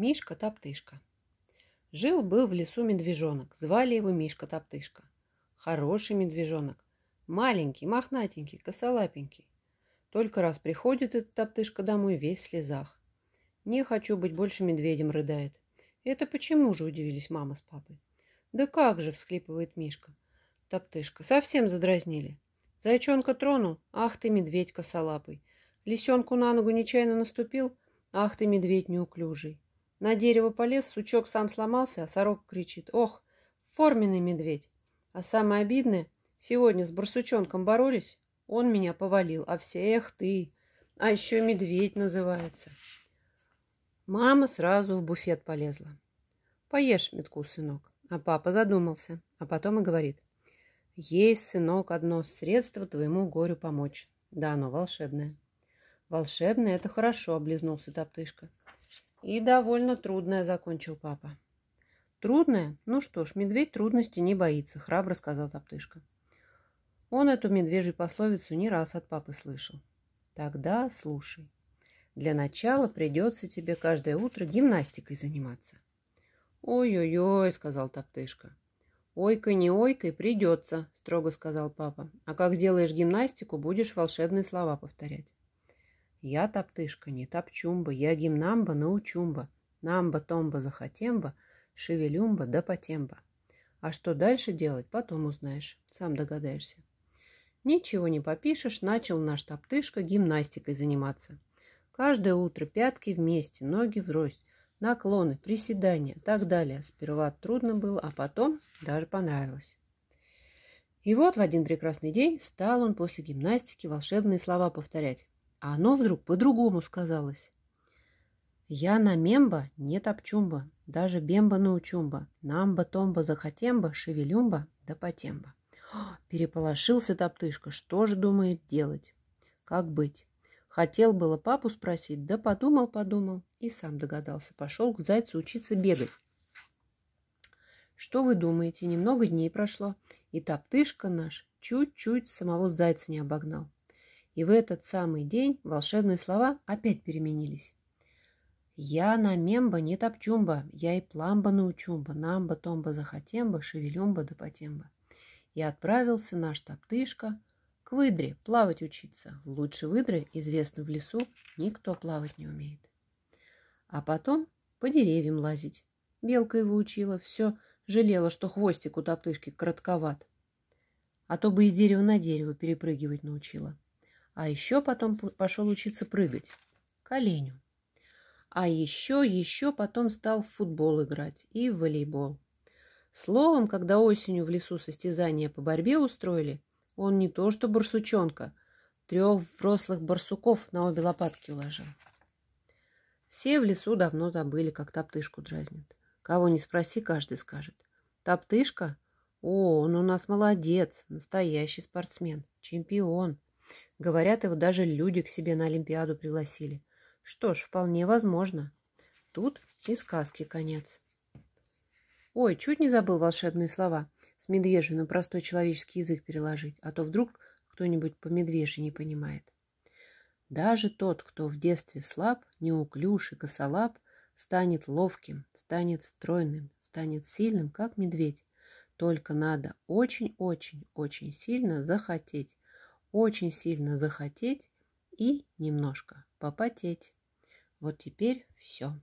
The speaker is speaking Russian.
Мишка-топтышка. Жил-был в лесу медвежонок, звали его Мишка-топтышка. Хороший медвежонок, маленький, мохнатенький, косолапенький. Только раз приходит этот топтышка домой весь в слезах. «Не хочу быть больше медведем», — рыдает. «Это почему же?» — удивились мама с папой. «Да как же!» — всклипывает Мишка. «Топтышка, совсем задразнили. Зайчонка тронул? Ах ты, медведь косолапый! Лисенку на ногу нечаянно наступил? Ах ты, медведь неуклюжий!» На дерево полез, сучок сам сломался, а сорок кричит. Ох, форменный медведь. А самое обидное, сегодня с барсучонком боролись, он меня повалил, а все, эх ты, а еще медведь называется. Мама сразу в буфет полезла. Поешь метку, сынок. А папа задумался, а потом и говорит. Есть, сынок, одно средство твоему горю помочь. Да, оно волшебное. Волшебное – это хорошо, облизнулся топтышка. И довольно трудное, закончил папа. Трудное? Ну что ж, медведь трудности не боится, храбро сказал Топтышка. Он эту медвежью пословицу не раз от папы слышал. Тогда слушай. Для начала придется тебе каждое утро гимнастикой заниматься. Ой-ой-ой, сказал Топтышка. Ойкой не ойкой придется, строго сказал папа. А как сделаешь гимнастику, будешь волшебные слова повторять. Я топтышка, не топчумба, я гимнамба, научумба, намба, томба, захотемба, шевелюмба да потемба. А что дальше делать, потом узнаешь, сам догадаешься. Ничего не попишешь, начал наш топтышка гимнастикой заниматься. Каждое утро пятки вместе, ноги врозь, наклоны, приседания и так далее. Сперва трудно было, а потом даже понравилось. И вот в один прекрасный день стал он после гимнастики волшебные слова повторять. А оно вдруг по-другому сказалось. Я на мемба, не топчумба, даже бемба на учумба, намба, томба, захотемба, шевелюмба, да потемба. переполошился топтышка, что же думает делать? Как быть? Хотел было папу спросить, да подумал-подумал и сам догадался. Пошел к зайцу учиться бегать. Что вы думаете, немного дней прошло, и топтышка наш чуть-чуть самого зайца не обогнал и в этот самый день волшебные слова опять переменились. Я на мемба не топчумба, я и пламба научумба, намба, томба, захотемба, шевелюмба да потемба. И отправился наш топтышка к выдре плавать учиться. Лучше выдры, известно в лесу, никто плавать не умеет. А потом по деревьям лазить. Белка его учила, все жалела, что хвостик у топтышки кратковат, А то бы из дерева на дерево перепрыгивать научила. А еще потом пошел учиться прыгать. К оленю. А еще, еще потом стал в футбол играть и в волейбол. Словом, когда осенью в лесу состязания по борьбе устроили, он не то что барсучонка, трех взрослых барсуков на обе лопатки уложил. Все в лесу давно забыли, как топтышку дразнят. Кого не спроси, каждый скажет. Топтышка? О, он у нас молодец, настоящий спортсмен, чемпион. Говорят, его даже люди к себе на Олимпиаду пригласили. Что ж, вполне возможно. Тут и сказки конец. Ой, чуть не забыл волшебные слова. С медвежью на простой человеческий язык переложить, а то вдруг кто-нибудь по медвежьи не понимает. Даже тот, кто в детстве слаб, неуклюж и косолап, станет ловким, станет стройным, станет сильным, как медведь. Только надо очень-очень-очень сильно захотеть очень сильно захотеть и немножко попотеть. Вот теперь все.